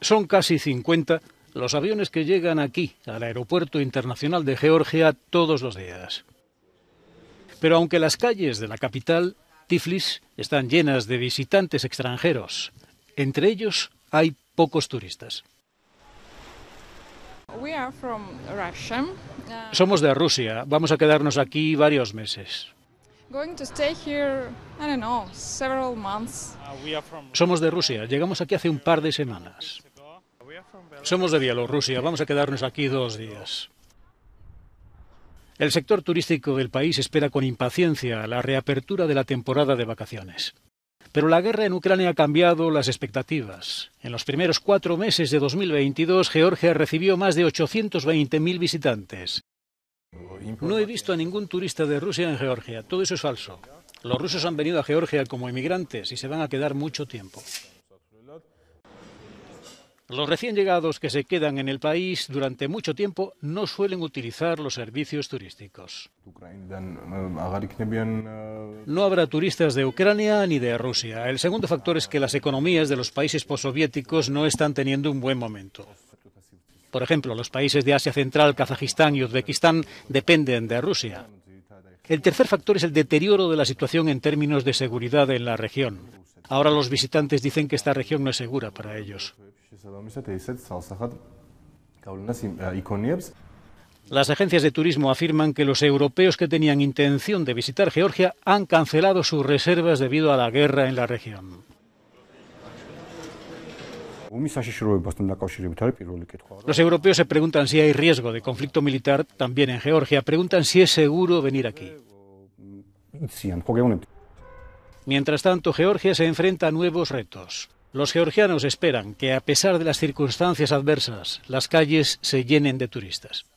Son casi 50 los aviones que llegan aquí, al Aeropuerto Internacional de Georgia, todos los días. Pero aunque las calles de la capital, Tiflis, están llenas de visitantes extranjeros, entre ellos hay pocos turistas. Uh, Somos de Rusia, vamos a quedarnos aquí varios meses. Uh, Somos de Rusia, llegamos aquí hace un par de semanas. Somos de Bielorrusia, vamos a quedarnos aquí dos días. El sector turístico del país espera con impaciencia la reapertura de la temporada de vacaciones. Pero la guerra en Ucrania ha cambiado las expectativas. En los primeros cuatro meses de 2022, Georgia recibió más de 820.000 visitantes. No he visto a ningún turista de Rusia en Georgia. Todo eso es falso. Los rusos han venido a Georgia como inmigrantes y se van a quedar mucho tiempo. Los recién llegados que se quedan en el país durante mucho tiempo no suelen utilizar los servicios turísticos. No habrá turistas de Ucrania ni de Rusia. El segundo factor es que las economías de los países postsoviéticos no están teniendo un buen momento. Por ejemplo, los países de Asia Central, Kazajistán y Uzbekistán dependen de Rusia. El tercer factor es el deterioro de la situación en términos de seguridad en la región. Ahora los visitantes dicen que esta región no es segura para ellos. Las agencias de turismo afirman que los europeos que tenían intención de visitar Georgia han cancelado sus reservas debido a la guerra en la región. Los europeos se preguntan si hay riesgo de conflicto militar también en Georgia, preguntan si es seguro venir aquí. Mientras tanto, Georgia se enfrenta a nuevos retos. Los georgianos esperan que, a pesar de las circunstancias adversas, las calles se llenen de turistas.